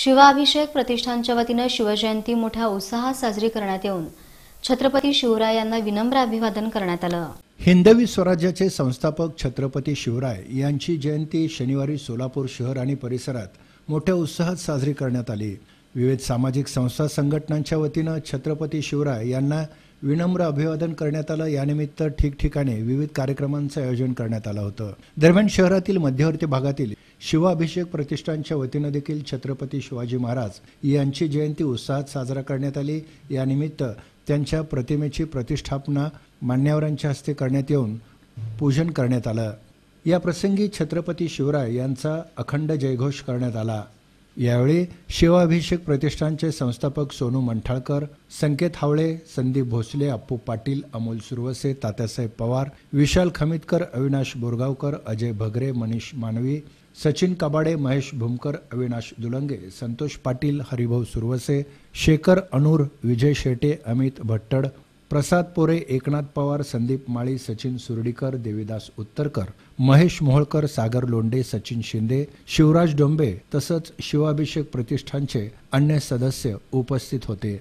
शिवाभिषेक प्रतिष्ठानच्या वतीनं शिवजयंती मोठ्या उत्साहात साजरी करण्यात येऊन छत्रपती शिवराय यांना विनम्र अभिवादन करण्यात आलं हिंदवी स्वराज्याचे संस्थापक छत्रपती शिवराय यांची जयंती शनिवारी सोलापूर शहर आणि परिसरात मोठ्या उत्साहात साजरी करण्यात आली विविध सामाजिक संस्था संघटनांच्या वतीनं छत्रपती शिवराय यांना विनम्र अभिवादन करण्यात आलं यानिमित्त ठिकठिकाणी विविध कार्यक्रमांचं आयोजन करण्यात आलं होतं दरम्यान शहरातील मध्यवर्ती भागातील शिवाभिषेक प्रतिष्ठानच्या वतीनं देखील छत्रपती शिवाजी महाराज यांची जयंती उत्साहात साजरा करण्यात आली यानिमित्त त्यांच्या प्रतिमेची प्रतिष्ठापना मान्यवरांच्या हस्ते करण्यात येऊन पूजन करण्यात आलं प्रसंगी छत्रपती शिवराय यांचा अखंड जयघोष करण्यात आला यावेळी शिवाभिषेक प्रतिष्ठानचे संस्थापक सोनू मंठाळकर संकेत हावळे संदीप भोसले अप्पू पाटील अमोल सुरवसे तात्यासाहेब पवार विशाल खमितकर अविनाश बोरगावकर अजय भगरे मनीष मानवी सचिन कबाडे महेश भूमकर अविनाश दुलंगे संतोष पाटील हरिभाऊ सुरवसे शेखर अनूर विजय शेटे अमित भट्टड प्रसाद पोरे एकनाथ पवार संदीप माळी सचिन सुर्डीकर देवीदास उत्तरकर महेश मोहोळकर सागर लोंडे सचिन शिंदे शिवराज डोंबे तसंच शिवाभिषेक प्रतिष्ठानचे अन्य सदस्य उपस्थित होते